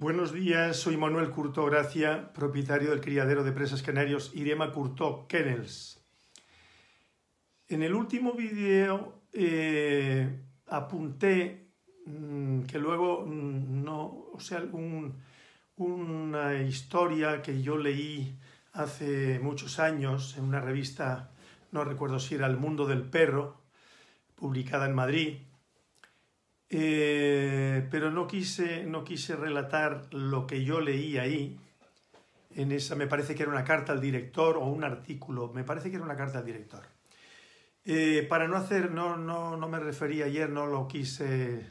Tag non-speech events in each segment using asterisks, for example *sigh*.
Buenos días, soy Manuel Curto Gracia, propietario del criadero de presas canarios Irema Curto Kennels. En el último vídeo eh, apunté mm, que luego mm, no, o sea, una historia que yo leí hace muchos años en una revista, no recuerdo si era El Mundo del Perro, publicada en Madrid, eh, pero no quise, no quise relatar lo que yo leí ahí. En esa, me parece que era una carta al director o un artículo, me parece que era una carta al director. Eh, para no hacer, no, no, no, me referí ayer, no lo quise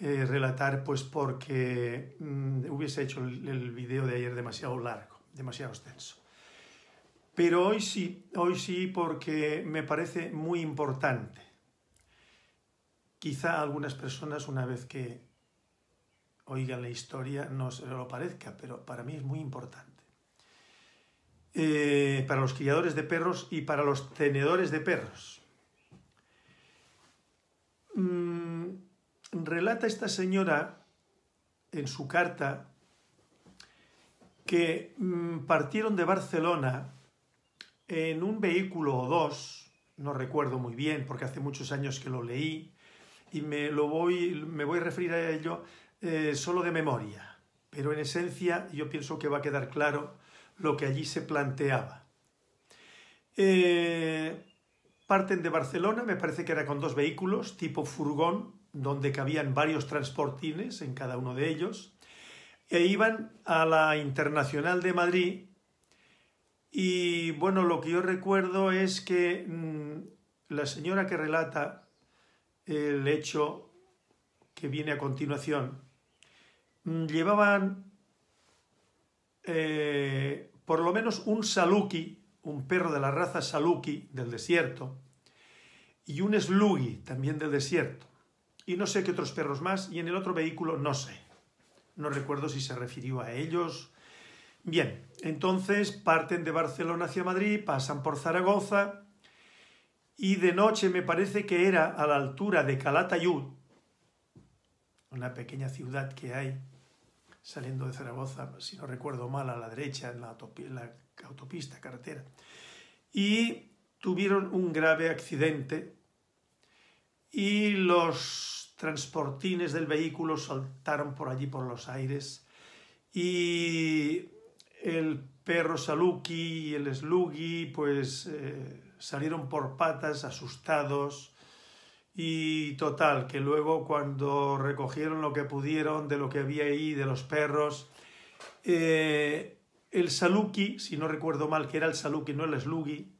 eh, relatar, pues porque mm, hubiese hecho el, el, video de ayer demasiado largo, demasiado extenso. Pero hoy sí, hoy sí, porque me parece muy importante Quizá algunas personas una vez que oigan la historia no se lo parezca, pero para mí es muy importante. Eh, para los criadores de perros y para los tenedores de perros. Mm, relata esta señora en su carta que mm, partieron de Barcelona en un vehículo o dos, no recuerdo muy bien porque hace muchos años que lo leí, y me, lo voy, me voy a referir a ello eh, solo de memoria, pero en esencia yo pienso que va a quedar claro lo que allí se planteaba. Eh, parten de Barcelona, me parece que era con dos vehículos, tipo furgón, donde cabían varios transportines en cada uno de ellos, e iban a la Internacional de Madrid. Y bueno, lo que yo recuerdo es que mm, la señora que relata el hecho que viene a continuación. Mm, llevaban eh, por lo menos un saluki, un perro de la raza saluki del desierto, y un slugi también del desierto, y no sé qué otros perros más, y en el otro vehículo no sé. No recuerdo si se refirió a ellos. Bien, entonces parten de Barcelona hacia Madrid, pasan por Zaragoza, y de noche me parece que era a la altura de Calatayud, una pequeña ciudad que hay saliendo de Zaragoza, si no recuerdo mal, a la derecha, en la, autopista, carretera. Y tuvieron un grave accidente y los transportines del vehículo saltaron por allí, por los aires, y el perro Saluki y el Slugi, pues... Eh, salieron por patas asustados y total, que luego cuando recogieron lo que pudieron de lo que había ahí, de los perros, eh, el Saluki, si no recuerdo mal que era el Saluki, no el Slugi,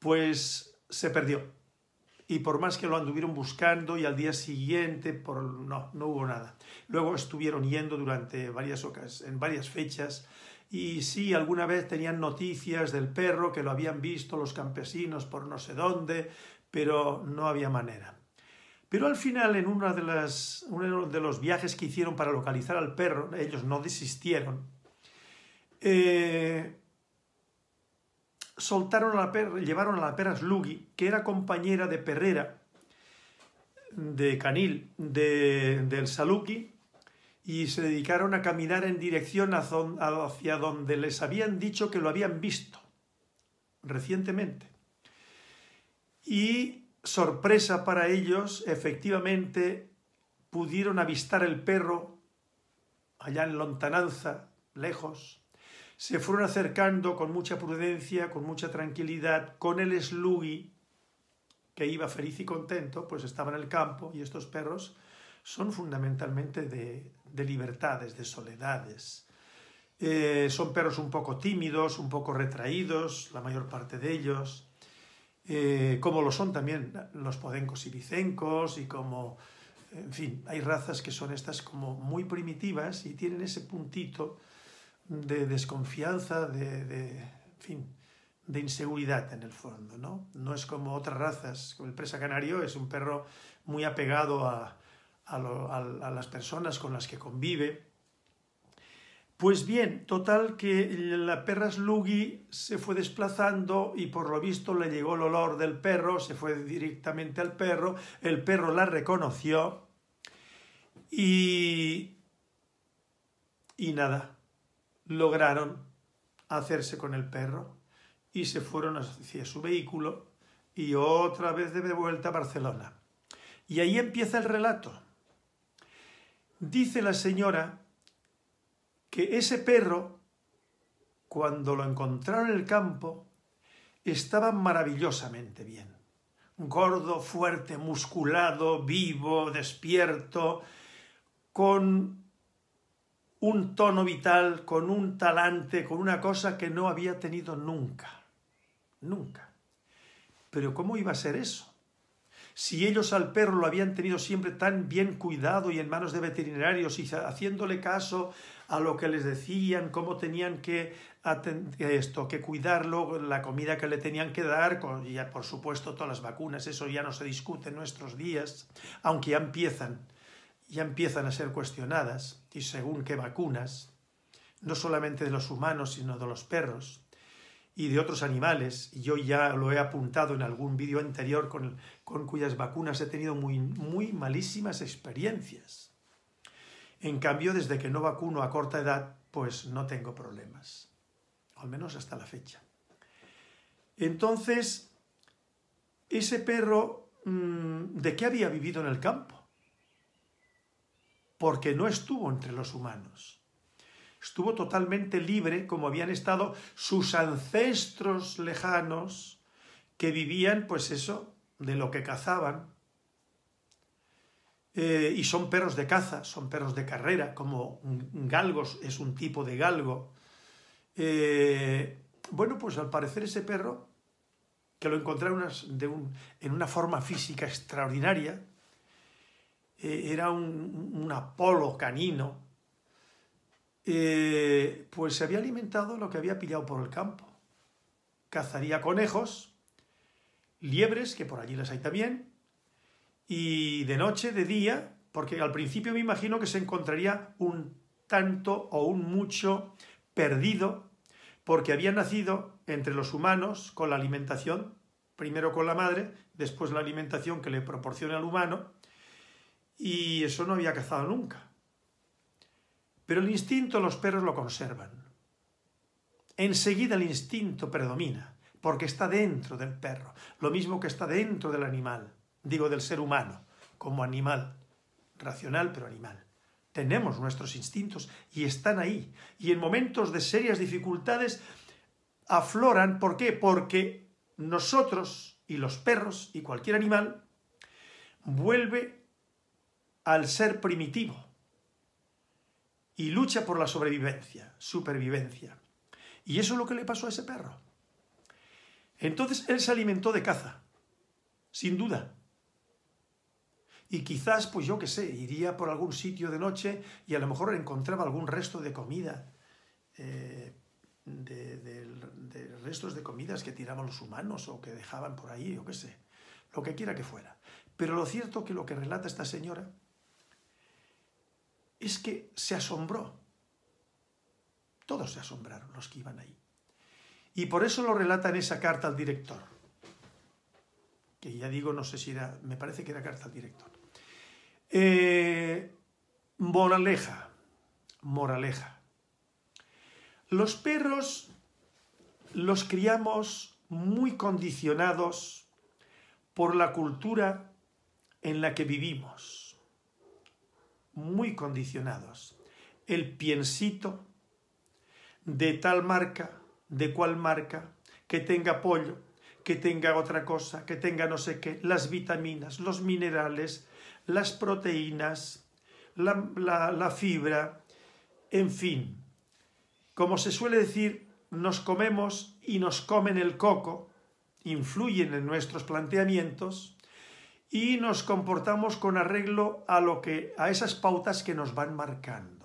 pues se perdió. Y por más que lo anduvieron buscando y al día siguiente, por, no, no hubo nada. Luego estuvieron yendo durante varias en varias fechas, y sí, alguna vez tenían noticias del perro que lo habían visto los campesinos por no sé dónde, pero no había manera. Pero al final, en una de las, uno de los viajes que hicieron para localizar al perro, ellos no desistieron, eh, soltaron a la llevaron a la perra Slugi, que era compañera de Perrera, de Canil, de, del Saluki, y se dedicaron a caminar en dirección hacia donde les habían dicho que lo habían visto recientemente. Y sorpresa para ellos, efectivamente pudieron avistar el perro allá en lontananza, lejos. Se fueron acercando con mucha prudencia, con mucha tranquilidad, con el sluggy, que iba feliz y contento, pues estaba en el campo y estos perros son fundamentalmente de, de libertades, de soledades. Eh, son perros un poco tímidos, un poco retraídos, la mayor parte de ellos, eh, como lo son también los podencos y vicencos, y como, en fin, hay razas que son estas como muy primitivas y tienen ese puntito de desconfianza, de, fin, de inseguridad en el fondo, ¿no? No es como otras razas, como el presa canario es un perro muy apegado a, a, las personas con las que convive. Pues bien, total que la perra se fue desplazando y por lo visto le llegó el olor del perro, se fue directamente al perro, el perro la reconoció y, y nada, lograron hacerse con el perro y se fueron hacia su vehículo y otra vez de vuelta a Barcelona. Y ahí empieza el relato. Dice la señora que ese perro, cuando lo encontraron en el campo, estaba maravillosamente bien. Gordo, fuerte, musculado, vivo, despierto, con un tono vital, con un talante, con una cosa que no había tenido nunca. Nunca. Pero ¿cómo iba a ser eso? Si ellos al perro lo habían tenido siempre tan bien cuidado y en manos de veterinarios y haciéndole caso a lo que les decían, cómo tenían que eh, esto, que cuidarlo, la comida que le tenían que dar, y por supuesto todas las vacunas, eso ya no se discute en nuestros días, aunque ya empiezan, ya empiezan a ser cuestionadas, y según qué vacunas, no solamente de los humanos, sino de los perros y de otros animales. Yo ya lo he apuntado en algún vídeo anterior con con cuyas vacunas he tenido muy, muy malísimas experiencias. En cambio, desde que no vacuno a corta edad, pues no tengo problemas, al menos hasta la fecha. Entonces, ese perro, mm, ¿de qué había vivido en el campo? Porque no estuvo entre los humanos. Estuvo totalmente libre como habían estado sus ancestros lejanos que vivían, pues eso, de lo que cazaban. Eh, y son perros de caza, son perros de carrera, como galgos es un tipo de galgo. Eh, bueno, pues al parecer ese perro, que lo encontraron en una forma física extraordinaria, eh, era un, un, apolo canino, pues se había alimentado lo que había pillado por el campo. Cazaría conejos, liebres, que por allí las hay también, y de noche, de día, porque al principio me imagino que se encontraría un tanto o un mucho perdido, porque había nacido entre los humanos con la alimentación, primero con la madre, después la alimentación que le proporciona al humano, y eso no había cazado nunca. Pero el instinto los perros lo conservan. Enseguida el instinto predomina porque está dentro del perro, lo mismo que está dentro del animal, digo del ser humano, como animal, racional pero animal. Tenemos nuestros instintos y están ahí, y en momentos de serias dificultades afloran, ¿por qué? Porque nosotros y los perros y cualquier animal vuelve al ser primitivo y lucha por la sobrevivencia, supervivencia. Y eso es lo que le pasó a ese perro. Entonces él se alimentó de caza, sin duda. Y quizás, pues yo qué sé, iría por algún sitio de noche y a lo mejor encontraba algún resto de comida, eh, de, restos de comidas que tiraban los humanos o que dejaban por ahí, o qué sé, lo que quiera que fuera. Pero lo cierto que lo que relata esta señora es que se asombró. Todos se asombraron los que iban ahí. Y por eso lo relata en esa carta al director. Que ya digo, no sé si era, me parece que era carta al director. Eh, moraleja, moraleja. Los perros los criamos muy condicionados por la cultura en la que vivimos. Muy condicionados. El piensito de tal marca, de cuál marca, que tenga pollo, que tenga otra cosa, que tenga no sé qué, las vitaminas, los minerales, las proteínas, la, fibra, en fin. Como se suele decir, nos comemos y nos comen el coco, influyen en nuestros planteamientos y nos comportamos con arreglo a lo que a esas pautas que nos van marcando.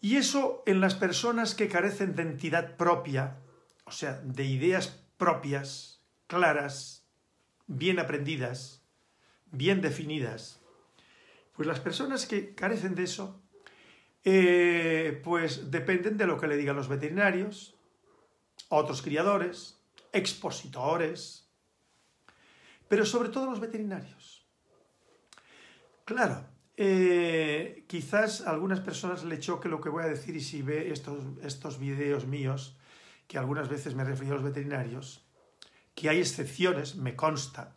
Y eso en las personas que carecen de entidad propia, o sea, de ideas propias, claras, bien aprendidas, bien definidas, pues las personas que carecen de eso, eh, pues dependen de lo que le digan los veterinarios, otros criadores, expositores, pero sobre todo los veterinarios. Claro, eh, quizás a algunas personas le choque lo que voy a decir y si ve estos, videos míos, que algunas veces me refiero a los veterinarios, que hay excepciones, me consta,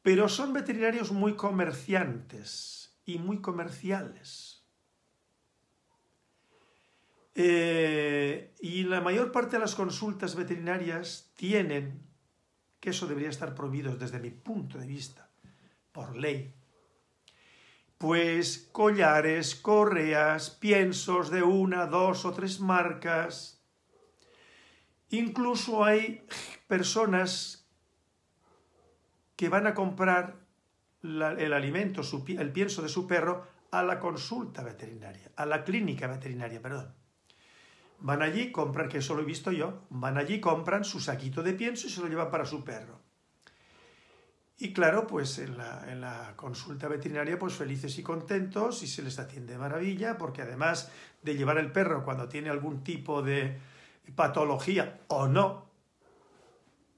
pero son veterinarios muy comerciantes y muy comerciales. Eh, y la mayor parte de las consultas veterinarias tienen, que eso debería estar prohibido desde mi punto de vista, por ley, pues collares, correas, piensos de una, dos o tres marcas. Incluso hay personas que van a comprar el alimento, el pienso de su perro, a la consulta veterinaria, a la clínica veterinaria, perdón. Van allí, compran, que eso lo he visto yo, van allí, compran su saquito de pienso y se lo llevan para su perro. Y claro, pues en la, consulta veterinaria, pues felices y contentos y se les atiende maravilla, porque además de llevar el perro cuando tiene algún tipo de patología o no,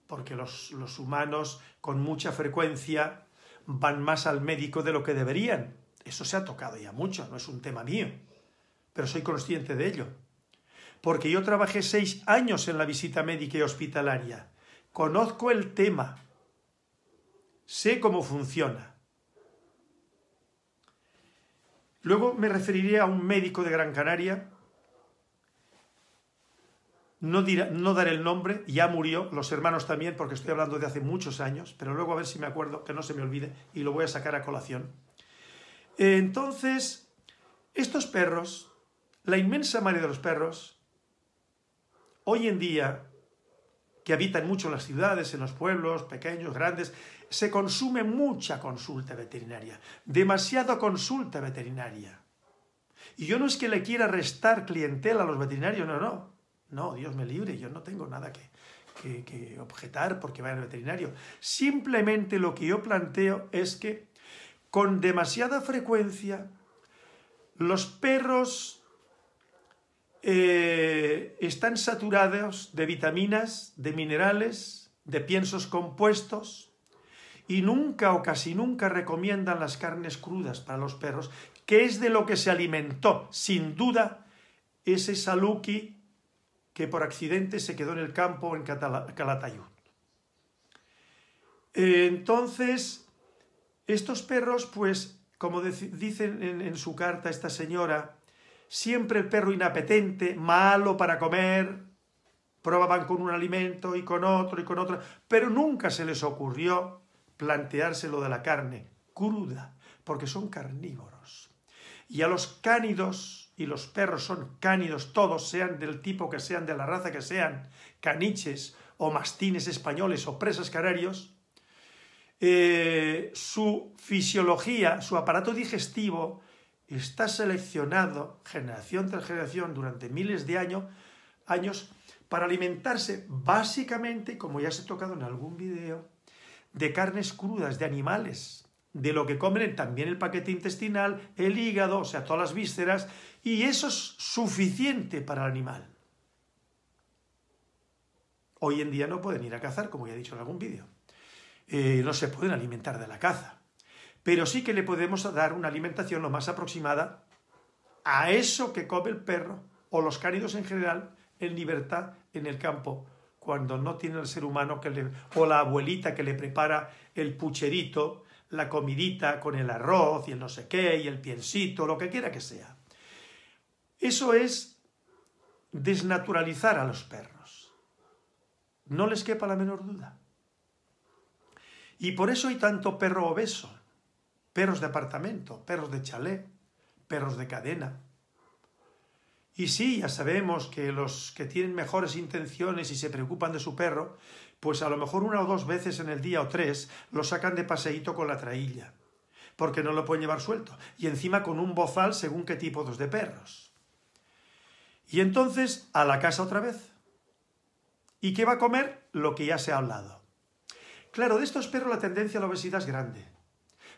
porque los, los humanos con mucha frecuencia van más al médico de lo que deberían. Eso se ha tocado ya mucho, no es un tema mío, pero soy consciente de ello. Porque yo trabajé seis años en la visita médica y hospitalaria. Conozco el tema, sé cómo funciona. Luego me referiré a un médico de Gran Canaria, no, no daré el nombre, ya murió, los hermanos también, porque estoy hablando de hace muchos años, pero luego a ver si me acuerdo, que no se me olvide, y lo voy a sacar a colación. Entonces, estos perros, la inmensa mayoría de los perros, hoy en día, que habitan mucho en las ciudades, en los pueblos, pequeños, grandes, se consume mucha consulta veterinaria, demasiada consulta veterinaria. Y yo no es que le quiera restar clientela a los veterinarios, no, no. No, Dios me libre, yo no tengo nada que, objetar porque vaya al veterinario. Simplemente lo que yo planteo es que con demasiada frecuencia los perros eh, están saturados de vitaminas, de minerales, de piensos compuestos, y nunca o casi nunca recomiendan las carnes crudas para los perros, que es de lo que se alimentó, sin duda, ese saluki que por accidente se quedó en el campo en Calatayud. Entonces, estos perros, pues, como dicen en, en su carta esta señora, siempre el perro inapetente, malo para comer, probaban con un alimento y con otro y con otro, pero nunca se les ocurrió lo de la carne cruda, porque son carnívoros. Y a los cánidos, y los perros son cánidos, todos sean del tipo que sean, de la raza que sean, caniches o mastines españoles o presas canarios, eh, su fisiología, su aparato digestivo está seleccionado generación tras generación durante miles de años años para alimentarse básicamente, como ya se ha tocado en algún video, de carnes crudas, de animales, de lo que comen también el paquete intestinal, el hígado, o sea, todas las vísceras, y eso es suficiente para el animal. Hoy en día no pueden ir a cazar, como ya he dicho en algún vídeo. Eh, no se pueden alimentar de la caza. Pero sí que le podemos dar una alimentación lo más aproximada a eso que come el perro o los cánidos en general en libertad en el campo cuando no tiene el ser humano que le, o la abuelita que le prepara el pucherito, la comidita con el arroz y el no sé qué y el piensito, lo que quiera que sea. Eso es desnaturalizar a los perros. No les quepa la menor duda. Y por eso hay tanto perro obeso, perros de apartamento, perros de chalet, perros de cadena, y sí, ya sabemos que los que tienen mejores intenciones y se preocupan de su perro, pues a lo mejor una o dos veces en el día o tres lo sacan de paseíto con la trailla, porque no lo pueden llevar suelto, y encima con un bozal según qué tipo de perros. Y entonces a la casa otra vez. ¿Y qué va a comer? Lo que ya se ha hablado. Claro, de estos perros la tendencia a la obesidad es grande,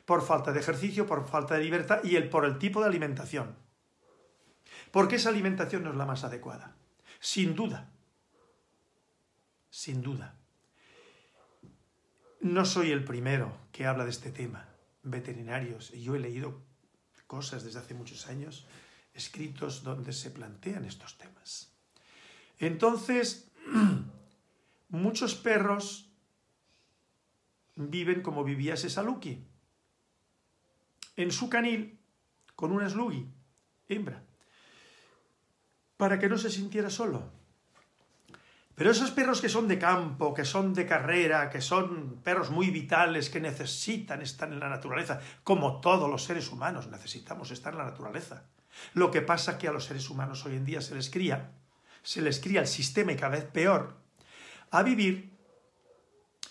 por falta de ejercicio, por falta de libertad y el, por el tipo de alimentación. Porque esa alimentación no es la más adecuada. Sin duda. Sin duda. No soy el primero que habla de este tema. Veterinarios, yo he leído cosas desde hace muchos años, escritos donde se plantean estos temas. Entonces, *clears throat* muchos perros viven como vivía ese saluki, en su canil, con una slugi, hembra para que no se sintiera solo. Pero esos perros que son de campo, que son de carrera, que son perros muy vitales, que necesitan estar en la naturaleza, como todos los seres humanos necesitamos estar en la naturaleza. Lo que pasa que a los seres humanos hoy en día se les cría, se les cría el sistema y cada vez peor, a vivir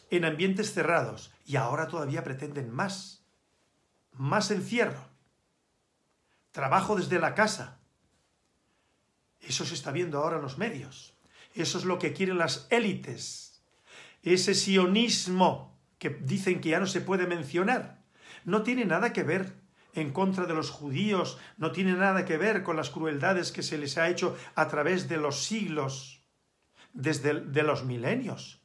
en ambientes cerrados y ahora todavía pretenden más, más encierro, trabajo desde la casa, eso se está viendo ahora en los medios. Eso es lo que quieren las élites. Ese sionismo que dicen que ya no se puede mencionar, no tiene nada que ver en contra de los judíos, no tiene nada que ver con las crueldades que se les ha hecho a través de los siglos, desde de los milenios,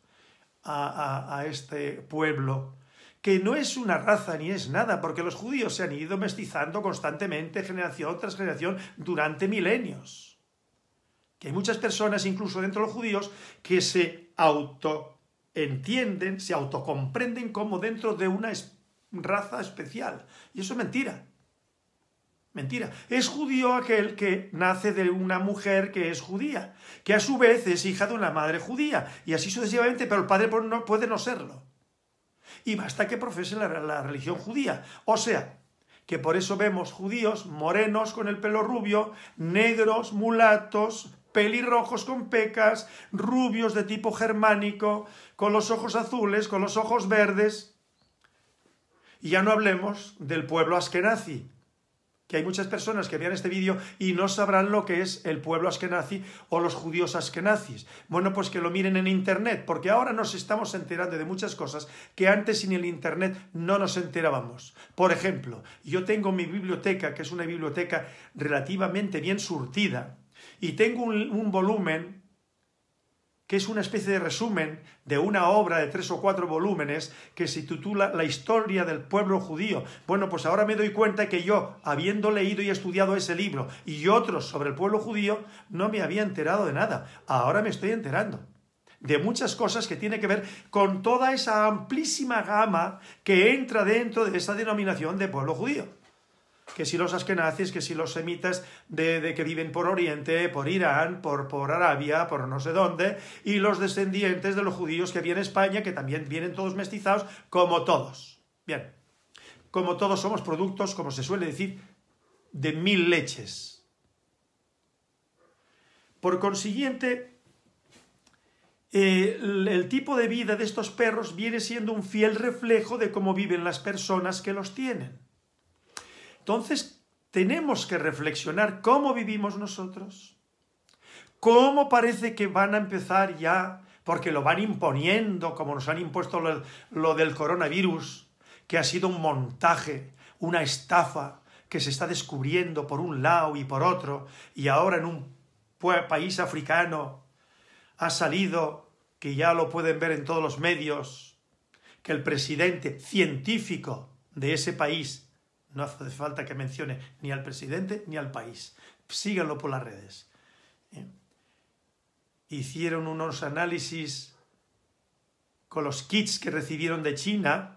a, a este pueblo que no es una raza ni es nada, porque los judíos se han ido mestizando constantemente, generación tras generación, durante milenios que hay muchas personas, incluso dentro de los judíos, que se autoentienden, se autocomprenden como dentro de una raza especial. Y eso es mentira. Mentira. Es judío aquel que nace de una mujer que es judía, que a su vez es hija de una madre judía, y así sucesivamente, pero el padre no, puede no serlo. Y basta que profese la religión judía. O sea, que por eso vemos judíos morenos con el pelo rubio, negros, mulatos, pelirrojos con pecas, rubios de tipo germánico, con los ojos azules, con los ojos verdes. Y ya no hablemos del pueblo askenazi, que hay muchas personas que vean este vídeo y no sabrán lo que es el pueblo askenazi o los judíos askenazis. Bueno, pues que lo miren en internet, porque ahora nos estamos enterando de muchas cosas que antes sin el internet no nos enterábamos. Por ejemplo, yo tengo mi biblioteca, que es una biblioteca relativamente bien surtida, y tengo un, volumen que es una especie de resumen de una obra de tres o cuatro volúmenes que se titula La historia del pueblo judío. Bueno, pues ahora me doy cuenta que yo, habiendo leído y estudiado ese libro y otros sobre el pueblo judío, no me había enterado de nada. Ahora me estoy enterando de muchas cosas que tiene que ver con toda esa amplísima gama que entra dentro de esa denominación de pueblo judío que si los askenazis, que si los semitas de, que viven por Oriente, por Irán, por, por, Arabia, por no sé dónde, y los descendientes de los judíos que vienen en España, que también vienen todos mestizados, como todos. Bien, como todos somos productos, como se suele decir, de mil leches. Por consiguiente, eh, el tipo de vida de estos perros viene siendo un fiel reflejo de cómo viven las personas que los tienen. Entonces, tenemos que reflexionar cómo vivimos nosotros, cómo parece que van a empezar ya, porque lo van imponiendo, como nos han impuesto lo, del coronavirus, que ha sido un montaje, una estafa que se está descubriendo por un lado y por otro, y ahora en un país africano ha salido, que ya lo pueden ver en todos los medios, que el presidente científico de ese país no hace falta que mencione ni al presidente ni al país. Síganlo por las redes. Hicieron unos análisis con los kits que recibieron de China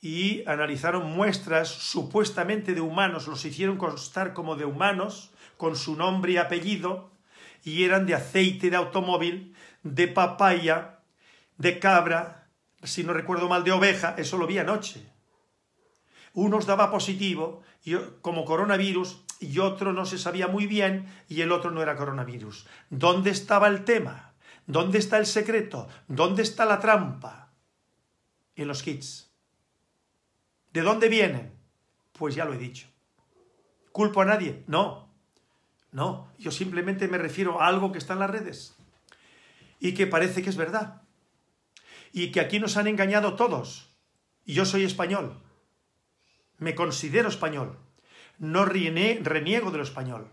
y analizaron muestras supuestamente de humanos, los hicieron constar como de humanos, con su nombre y apellido, y eran de aceite de automóvil, de papaya, de cabra, si no recuerdo mal, de oveja, eso lo vi anoche unos daba positivo como coronavirus y otro no se sabía muy bien y el otro no era coronavirus. ¿Dónde estaba el tema? ¿Dónde está el secreto? ¿Dónde está la trampa? En los kits. ¿De dónde vienen? Pues ya lo he dicho. ¿Culpo a nadie? No. No, yo simplemente me refiero a algo que está en las redes y que parece que es verdad y que aquí nos han engañado todos. Y yo soy español, me considero español. No reniego de lo español.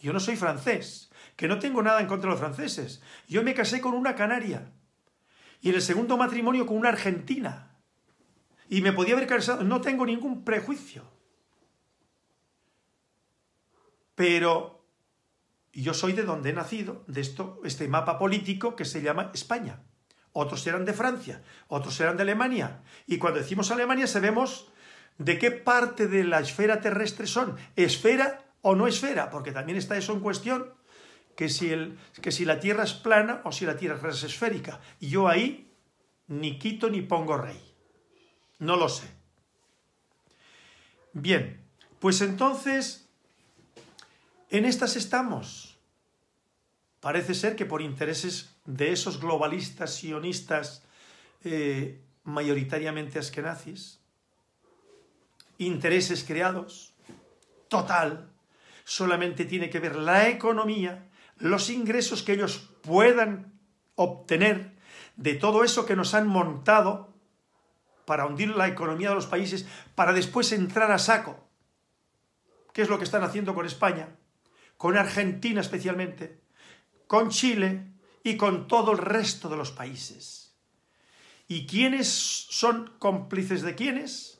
Yo no soy francés, que no tengo nada en contra de los franceses. Yo me casé con una canaria y en el segundo matrimonio con una argentina. Y me podía haber casado, no tengo ningún prejuicio. Pero yo soy de donde he nacido, de esto, este mapa político que se llama España. Otros eran de Francia, otros eran de Alemania. Y cuando decimos Alemania, sabemos ¿De qué parte de la esfera terrestre son? ¿Esfera o no esfera? Porque también está eso en cuestión, que si, que si la Tierra es plana o si la Tierra es esférica. Y yo ahí ni quito ni pongo rey. No lo sé. Bien, pues entonces, en estas estamos. Parece ser que por intereses de esos globalistas sionistas eh, mayoritariamente askenazis, intereses creados, total. Solamente tiene que ver la economía, los ingresos que ellos puedan obtener de todo eso que nos han montado para hundir la economía de los países, para después entrar a saco. ¿Qué es lo que están haciendo con España? Con Argentina especialmente, con Chile y con todo el resto de los países. ¿Y quiénes son cómplices de quiénes?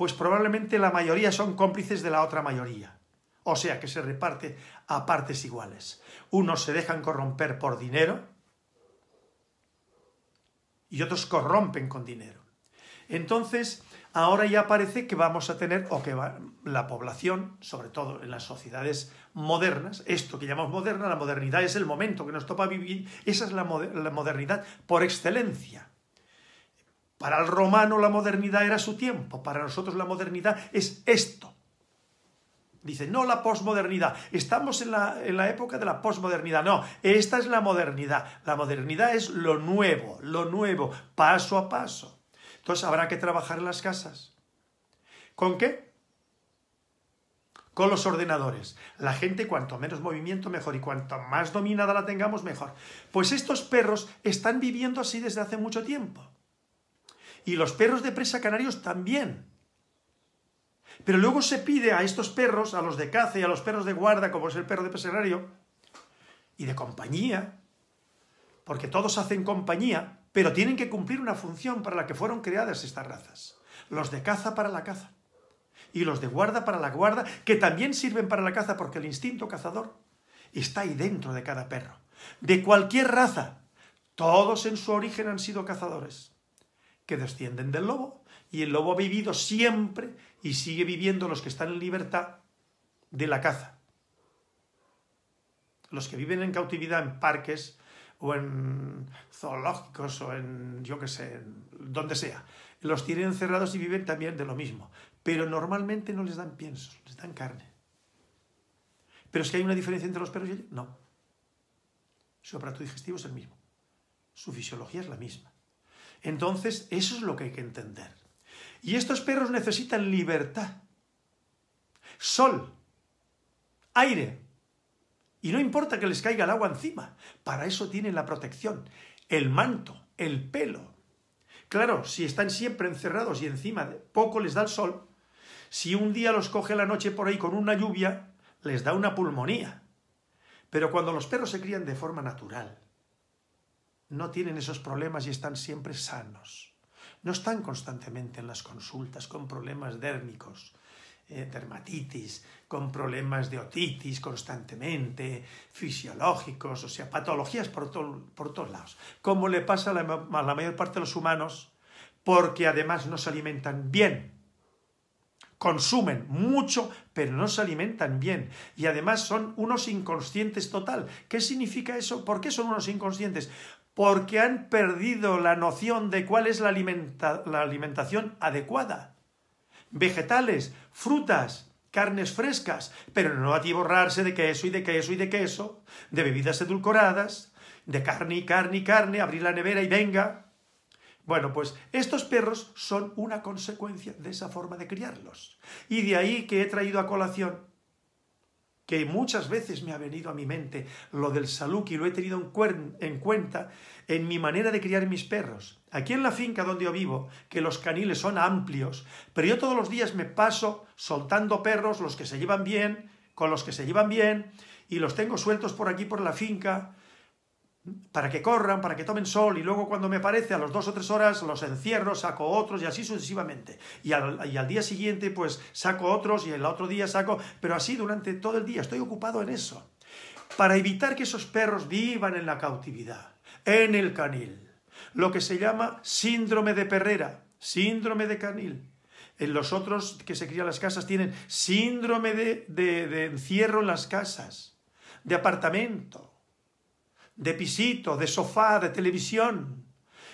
pues probablemente la mayoría son cómplices de la otra mayoría. O sea que se reparte a partes iguales. Unos se dejan corromper por dinero y otros corrompen con dinero. Entonces, ahora ya parece que vamos a tener, o que la población, sobre todo en las sociedades modernas, esto que llamamos moderna, la modernidad es el momento que nos topa vivir, esa es la modernidad por excelencia. Para el romano la modernidad era su tiempo, para nosotros la modernidad es esto. Dice, no la posmodernidad, estamos en la, en la época de la posmodernidad, no, esta es la modernidad, la modernidad es lo nuevo, lo nuevo, paso a paso. Entonces habrá que trabajar en las casas. ¿Con qué? Con los ordenadores. La gente, cuanto menos movimiento, mejor, y cuanto más dominada la tengamos, mejor. Pues estos perros están viviendo así desde hace mucho tiempo. Y los perros de presa canarios también. Pero luego se pide a estos perros, a los de caza y a los perros de guarda, como es el perro de presa canario, y de compañía, porque todos hacen compañía, pero tienen que cumplir una función para la que fueron creadas estas razas. Los de caza para la caza y los de guarda para la guarda, que también sirven para la caza porque el instinto cazador está ahí dentro de cada perro. De cualquier raza, todos en su origen han sido cazadores que descienden del lobo. Y el lobo ha vivido siempre y sigue viviendo los que están en libertad de la caza. Los que viven en cautividad en parques o en zoológicos o en, yo qué sé, donde sea, los tienen encerrados y viven también de lo mismo. Pero normalmente no les dan piensos, les dan carne. Pero es que hay una diferencia entre los perros y ellos. No. Su aparato digestivo es el mismo. Su fisiología es la misma. Entonces, eso es lo que hay que entender. Y estos perros necesitan libertad, sol, aire. Y no importa que les caiga el agua encima, para eso tienen la protección, el manto, el pelo. Claro, si están siempre encerrados y encima poco les da el sol, si un día los coge la noche por ahí con una lluvia, les da una pulmonía. Pero cuando los perros se crían de forma natural, no tienen esos problemas y están siempre sanos. No están constantemente en las consultas con problemas dérmicos, eh, dermatitis, con problemas de otitis constantemente, fisiológicos, o sea, patologías por, por todos lados. Como le pasa a la, a la mayor parte de los humanos, porque además no se alimentan bien consumen mucho, pero no se alimentan bien. Y además son unos inconscientes total. ¿Qué significa eso? ¿Por qué son unos inconscientes? porque han perdido la noción de cuál es la, alimentación adecuada. Vegetales, frutas, carnes frescas, pero no borrarse de queso y de queso y de queso, de bebidas edulcoradas, de carne y carne y carne, abrir la nevera y venga. Bueno, pues estos perros son una consecuencia de esa forma de criarlos. Y de ahí que he traído a colación que muchas veces me ha venido a mi mente lo del saluki, lo he tenido en, en, cuenta en mi manera de criar mis perros. Aquí en la finca donde yo vivo, que los caniles son amplios, pero yo todos los días me paso soltando perros, los que se llevan bien, con los que se llevan bien, y los tengo sueltos por aquí por la finca, para que corran, para que tomen sol, y luego cuando me parece a las dos o tres horas los encierro, saco otros y así sucesivamente. Y al, día siguiente pues saco otros y el otro día saco, pero así durante todo el día estoy ocupado en eso, para evitar que esos perros vivan en la cautividad, en el canil, lo que se llama síndrome de perrera, síndrome de canil. En los otros que se crían las casas tienen síndrome de, de encierro en las casas, de apartamento de pisito, de sofá, de televisión.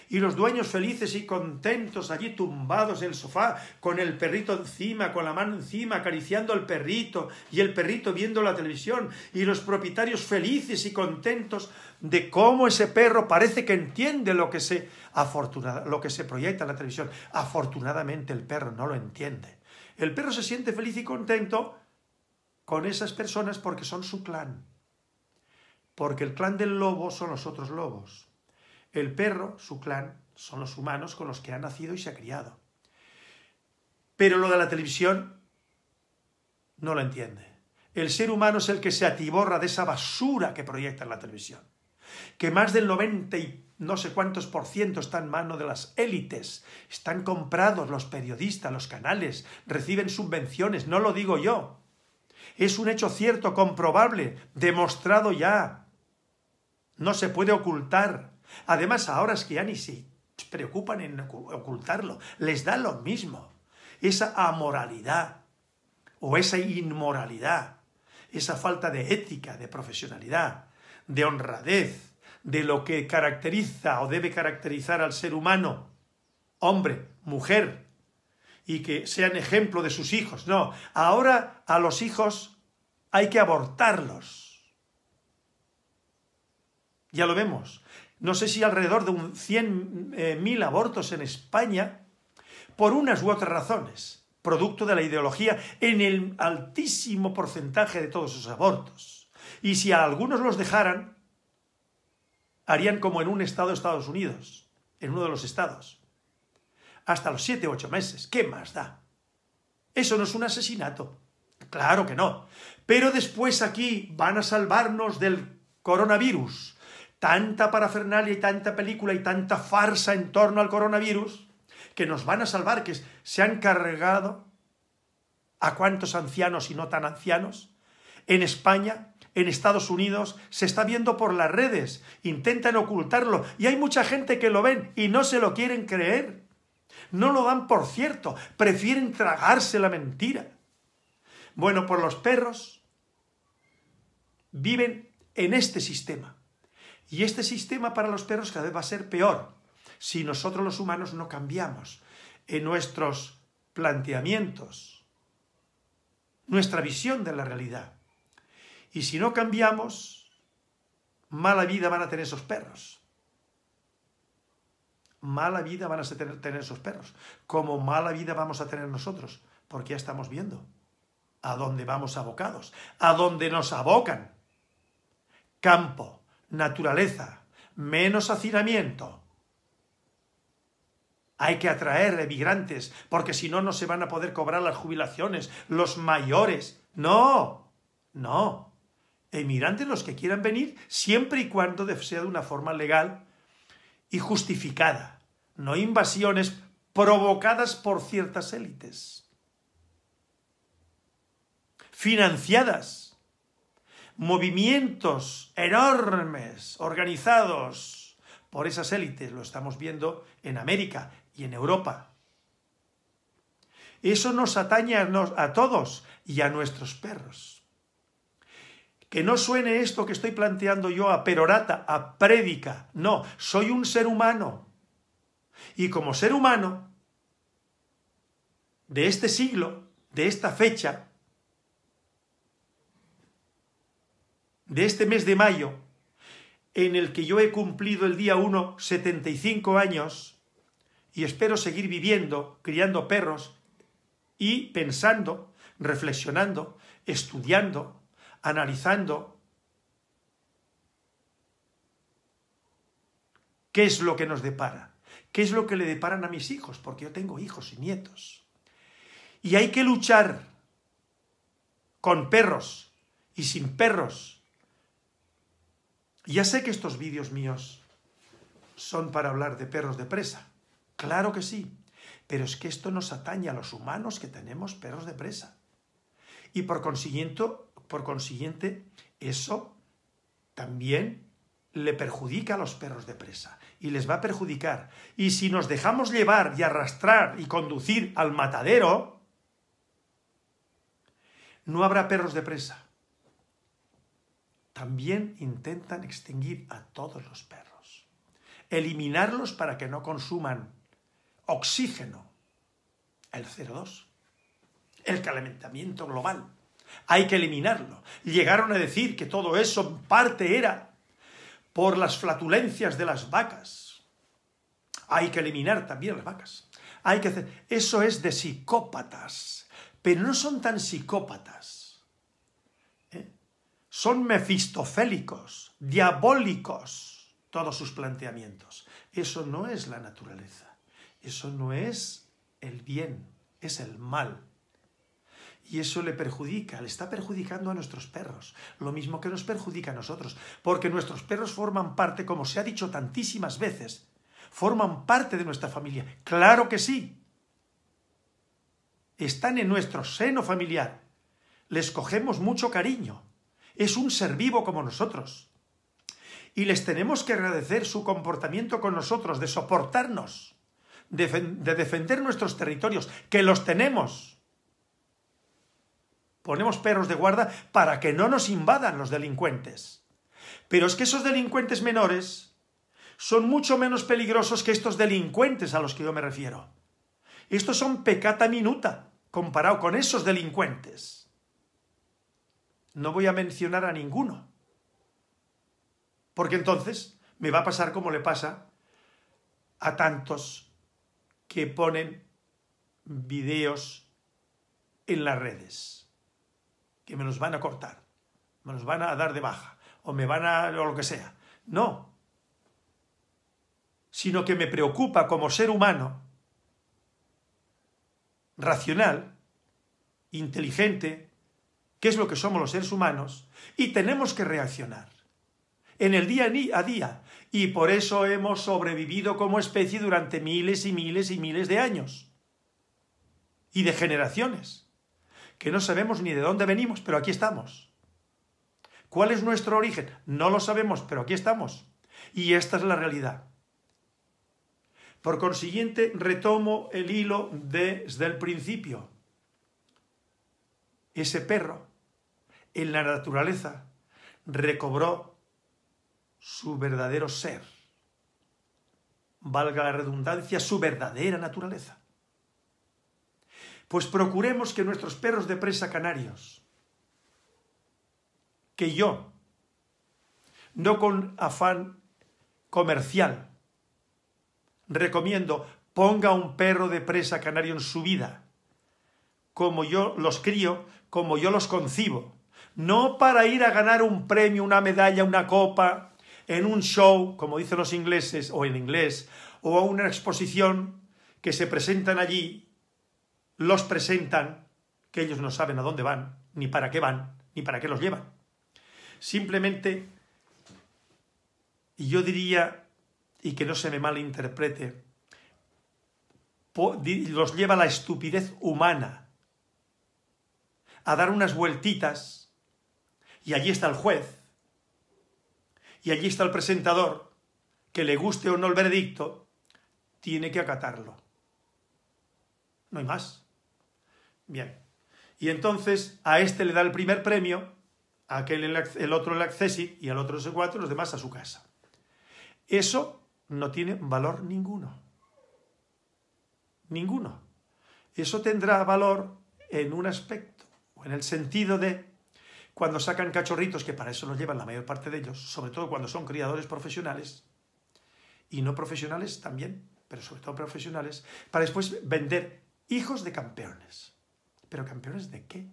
Y los dueños felices y contentos allí tumbados en el sofá, con el perrito encima, con la mano encima, acariciando al perrito y el perrito viendo la televisión. Y los propietarios felices y contentos de cómo ese perro parece que entiende lo que se, lo que se proyecta en la televisión. Afortunadamente el perro no lo entiende. El perro se siente feliz y contento con esas personas porque son su clan porque el clan del lobo son los otros lobos. El perro, su clan, son los humanos con los que ha nacido y se ha criado. Pero lo de la televisión no lo entiende. El ser humano es el que se atiborra de esa basura que proyecta en la televisión. Que más del 90 y no sé cuántos por ciento está en mano de las élites. Están comprados los periodistas, los canales, reciben subvenciones, no lo digo yo. Es un hecho cierto, comprobable, demostrado ya. No se puede ocultar. Además, ahora es que ya ni se preocupan en ocultarlo. Les da lo mismo. Esa amoralidad o esa inmoralidad, esa falta de ética, de profesionalidad, de honradez, de lo que caracteriza o debe caracterizar al ser humano, hombre, mujer, y que sean ejemplo de sus hijos. No, ahora a los hijos hay que abortarlos ya lo vemos. No sé si alrededor de un 100.000 eh, abortos en España por unas u otras razones, producto de la ideología en el altísimo porcentaje de todos esos abortos. Y si a algunos los dejaran, harían como en un estado de Estados Unidos, en uno de los estados, hasta los 7 u 8 meses. ¿Qué más da? Eso no es un asesinato. Claro que no. Pero después aquí van a salvarnos del coronavirus tanta parafernalia y tanta película y tanta farsa en torno al coronavirus, que nos van a salvar, que se han cargado a cuantos ancianos y no tan ancianos. En España, en Estados Unidos, se está viendo por las redes, intentan ocultarlo y hay mucha gente que lo ven y no se lo quieren creer. No lo dan por cierto, prefieren tragarse la mentira. Bueno, por los perros viven en este sistema. Y este sistema para los perros cada vez va a ser peor si nosotros los humanos no cambiamos en nuestros planteamientos, nuestra visión de la realidad. Y si no cambiamos, mala vida van a tener esos perros. Mala vida van a tener, esos perros, como mala vida vamos a tener nosotros, porque ya estamos viendo a dónde vamos abocados, a dónde nos abocan. Campo, naturaleza, menos hacinamiento. Hay que atraer emigrantes, porque si no, no se van a poder cobrar las jubilaciones, los mayores. No, no. Emigrantes los que quieran venir, siempre y cuando sea de una forma legal y justificada, no invasiones provocadas por ciertas élites, financiadas movimientos enormes organizados por esas élites. Lo estamos viendo en América y en Europa. Eso nos atañe a, todos y a nuestros perros. Que no suene esto que estoy planteando yo a perorata, a prédica. No, soy un ser humano. Y como ser humano de este siglo, de esta fecha, de este mes de mayo, en el que yo he cumplido el día 1 75 años y espero seguir viviendo, criando perros y pensando, reflexionando, estudiando, analizando qué es lo que nos depara, qué es lo que le deparan a mis hijos, porque yo tengo hijos y nietos. Y hay que luchar con perros y sin perros ya sé que estos vídeos míos son para hablar de perros de presa. Claro que sí. Pero es que esto nos atañe a los humanos que tenemos perros de presa. Y por consiguiente, por consiguiente, eso también le perjudica a los perros de presa y les va a perjudicar. Y si nos dejamos llevar y arrastrar y conducir al matadero, no habrá perros de presa también intentan extinguir a todos los perros, eliminarlos para que no consuman oxígeno, el CO2, el calentamiento global. Hay que eliminarlo. Llegaron a decir que todo eso en parte era por las flatulencias de las vacas. Hay que eliminar también las vacas. Hay que Eso es de psicópatas. Pero no son tan psicópatas son mefistofélicos, diabólicos todos sus planteamientos. Eso no es la naturaleza, eso no es el bien, es el mal. Y eso le perjudica, le está perjudicando a nuestros perros, lo mismo que nos perjudica a nosotros, porque nuestros perros forman parte, como se ha dicho tantísimas veces, forman parte de nuestra familia. Claro que sí. Están en nuestro seno familiar. Les cogemos mucho cariño es un ser vivo como nosotros. Y les tenemos que agradecer su comportamiento con nosotros, de soportarnos, de, defender nuestros territorios, que los tenemos. Ponemos perros de guarda para que no nos invadan los delincuentes. Pero es que esos delincuentes menores son mucho menos peligrosos que estos delincuentes a los que yo me refiero. Estos son pecata minuta comparado con esos delincuentes no voy a mencionar a ninguno. Porque entonces me va a pasar como le pasa a tantos que ponen videos en las redes, que me los van a cortar, me los van a dar de baja, o me van a o lo que sea. No, sino que me preocupa como ser humano, racional, inteligente, Qué es lo que somos los seres humanos, y tenemos que reaccionar en el día a día, y por eso hemos sobrevivido como especie durante miles y miles y miles de años y de generaciones, que no sabemos ni de dónde venimos, pero aquí estamos. ¿Cuál es nuestro origen? No lo sabemos, pero aquí estamos. Y esta es la realidad. Por consiguiente, retomo el hilo desde el principio. Ese perro en la naturaleza, recobró su verdadero ser, valga la redundancia, su verdadera naturaleza. Pues procuremos que nuestros perros de presa canarios, que yo, no con afán comercial, recomiendo, ponga un perro de presa canario en su vida, como yo los crío, como yo los concibo, no para ir a ganar un premio, una medalla, una copa, en un show, como dicen los ingleses, o en inglés, o a una exposición que se presentan allí, los presentan, que ellos no saben a dónde van, ni para qué van, ni para qué los llevan. Simplemente, y yo diría, y que no se me malinterprete, los lleva la estupidez humana a dar unas vueltitas y allí está el juez, y allí está el presentador, que le guste o no el veredicto, tiene que acatarlo. No hay más. Bien. Y entonces a este le da el primer premio, a aquel el, otro el accesi y al otro los cuatro, los demás a su casa. Eso no tiene valor ninguno. Ninguno. Eso tendrá valor en un aspecto, o en el sentido de cuando sacan cachorritos, que para eso los llevan la mayor parte de ellos, sobre todo cuando son criadores profesionales y no profesionales también, pero sobre todo profesionales, para después vender hijos de campeones. ¿Pero campeones de qué?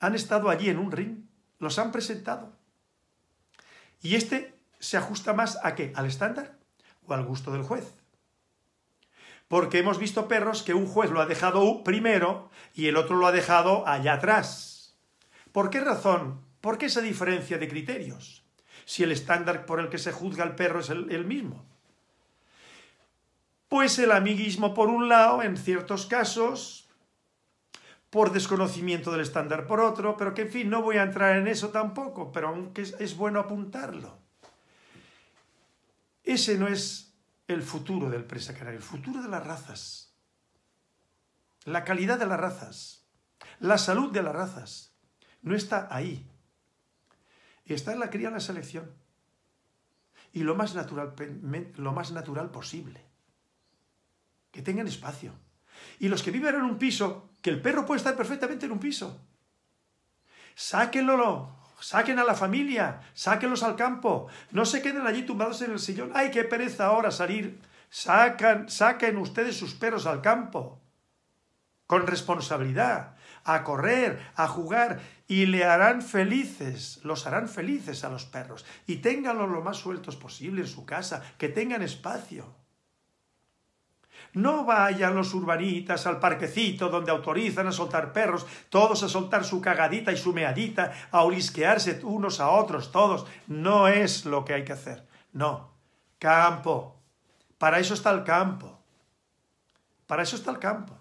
Han estado allí en un ring, los han presentado. Y este se ajusta más a qué? ¿Al estándar o al gusto del juez? Porque hemos visto perros que un juez lo ha dejado primero y el otro lo ha dejado allá atrás. ¿Por qué razón? ¿Por qué esa diferencia de criterios? Si el estándar por el que se juzga al perro es el, mismo. Pues el amiguismo, por un lado, en ciertos casos, por desconocimiento del estándar por otro, pero que en fin, no voy a entrar en eso tampoco, pero aunque es, bueno apuntarlo. Ese no es el futuro del presa el futuro de las razas, la calidad de las razas, la salud de las razas no está ahí. Está en la cría en la selección. Y lo más natural, posible. Que tengan espacio. Y los que viven en un piso, que el perro puede estar perfectamente en un piso. Sáquenlo, saquen a la familia, sáquenlos al campo. No se queden allí tumbados en el sillón. ¡Ay, qué pereza ahora salir! Sacan, saquen ustedes sus perros al campo. Con responsabilidad a correr, a jugar, y le harán felices, los harán felices a los perros, y ténganlos lo más sueltos posible en su casa, que tengan espacio. No vayan los urbanitas al parquecito donde autorizan a soltar perros, todos a soltar su cagadita y su meadita, a olisquearse unos a otros, todos. No es lo que hay que hacer. No. Campo. Para eso está el campo. Para eso está el campo.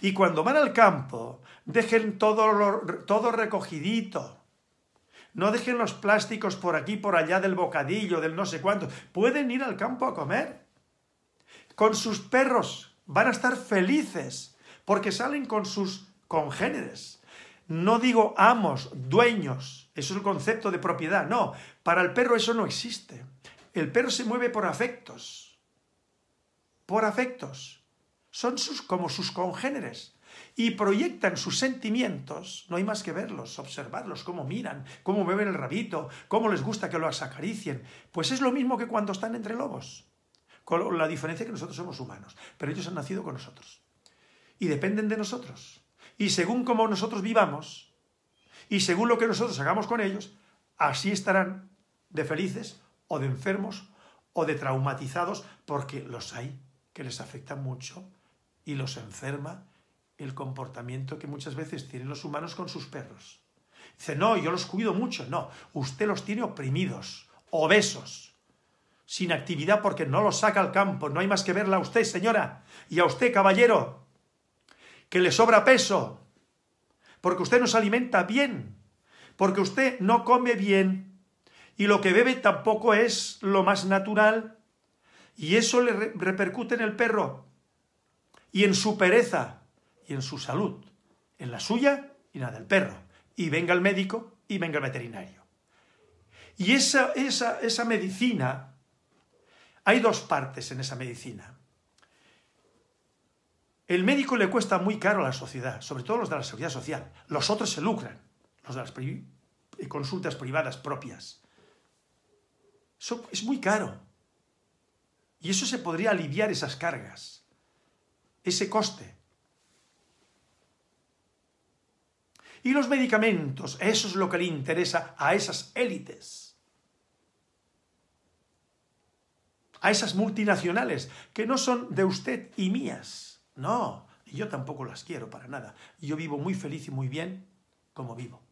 Y cuando van al campo, dejen todo, todo recogidito. No dejen los plásticos por aquí, por allá, del bocadillo, del no sé cuánto. Pueden ir al campo a comer. Con sus perros van a estar felices porque salen con sus congéneres. No digo amos, dueños. Eso es un concepto de propiedad. No, para el perro eso no existe. El perro se mueve por afectos. Por afectos son sus, como sus congéneres y proyectan sus sentimientos, no hay más que verlos, observarlos, cómo miran, cómo beben el rabito, cómo les gusta que lo acaricien. Pues es lo mismo que cuando están entre lobos, con la diferencia que nosotros somos humanos, pero ellos han nacido con nosotros y dependen de nosotros. Y según cómo nosotros vivamos y según lo que nosotros hagamos con ellos, así estarán de felices o de enfermos o de traumatizados, porque los hay que les afectan mucho y los enferma el comportamiento que muchas veces tienen los humanos con sus perros. Dice, no, yo los cuido mucho. No, usted los tiene oprimidos, obesos, sin actividad porque no los saca al campo. No hay más que verla a usted, señora, y a usted, caballero, que le sobra peso, porque usted no se alimenta bien, porque usted no come bien, y lo que bebe tampoco es lo más natural, y eso le repercute en el perro y en su pereza y en su salud, en la suya y la del perro. Y venga el médico y venga el veterinario. Y esa, esa, esa medicina, hay dos partes en esa medicina. El médico le cuesta muy caro a la sociedad, sobre todo los de la seguridad social. Los otros se lucran, los de las eh, consultas privadas propias. Eso es muy caro. Y eso se podría aliviar esas cargas ese coste. Y los medicamentos, eso es lo que le interesa a esas élites. A esas multinacionales, que no son de usted y mías. No, yo tampoco las quiero para nada. Yo vivo muy feliz y muy bien como vivo.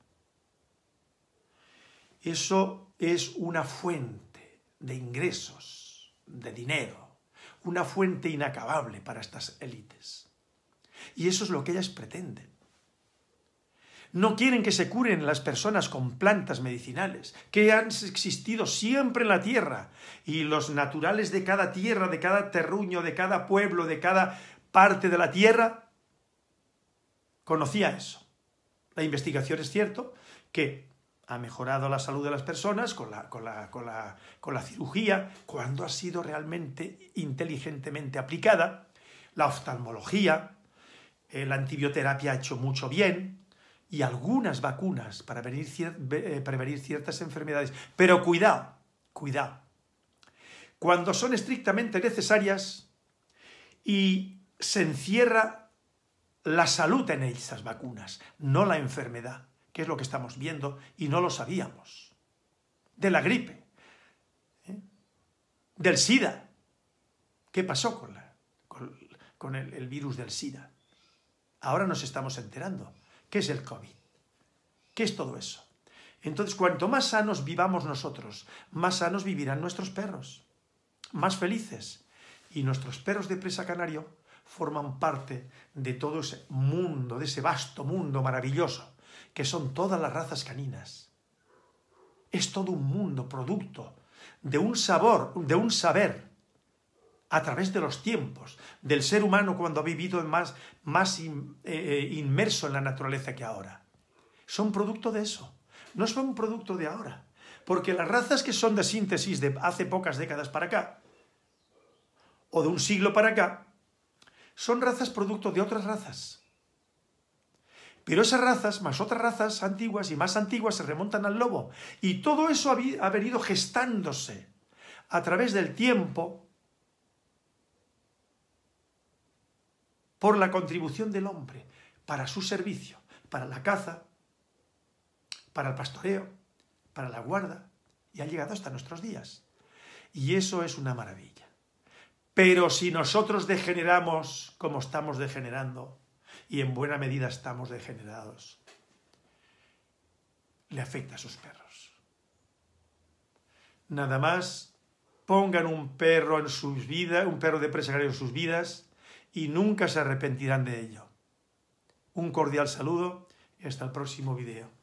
Eso es una fuente de ingresos, de dinero, una fuente inacabable para estas élites. Y eso es lo que ellas pretenden. No quieren que se curen las personas con plantas medicinales, que han existido siempre en la tierra, y los naturales de cada tierra, de cada terruño, de cada pueblo, de cada parte de la tierra, conocía eso. La investigación es cierto que ha mejorado la salud de las personas con la, cirugía, cuando ha sido realmente inteligentemente aplicada, la oftalmología, eh, la antibioterapia ha hecho mucho bien y algunas vacunas para prevenir, eh, prevenir ciertas enfermedades. Pero cuidado, cuidado. Cuando son estrictamente necesarias y se encierra la salud en esas vacunas, no la enfermedad. ¿Qué es lo que estamos viendo, y no lo sabíamos. De la gripe, ¿eh? del SIDA. ¿Qué pasó con, el virus del SIDA? Ahora nos estamos enterando. ¿Qué es el COVID? ¿Qué es todo eso? Entonces, cuanto más sanos vivamos nosotros, más sanos vivirán nuestros perros, más felices. Y nuestros perros de presa canario forman parte de todo ese mundo, de ese vasto mundo maravilloso que son todas las razas caninas. Es todo un mundo producto de un sabor, de un saber, a través de los tiempos, del ser humano cuando ha vivido más, más eh, eh, inmerso en la naturaleza que ahora. Son producto de eso, no son producto de ahora, porque las razas que son de síntesis de hace pocas décadas para acá, o de un siglo para acá, son razas producto de otras razas pero esas razas, más otras razas antiguas y más antiguas, se remontan al lobo. Y todo eso ha venido gestándose a través del tiempo por la contribución del hombre para su servicio, para la caza, para el pastoreo, para la guarda, y ha llegado hasta nuestros días. Y eso es una maravilla. Pero si nosotros degeneramos como estamos degenerando, y en buena medida estamos degenerados, le afecta a sus perros. Nada más pongan un perro en sus vidas, un perro de presa en sus vidas y nunca se arrepentirán de ello. Un cordial saludo y hasta el próximo video.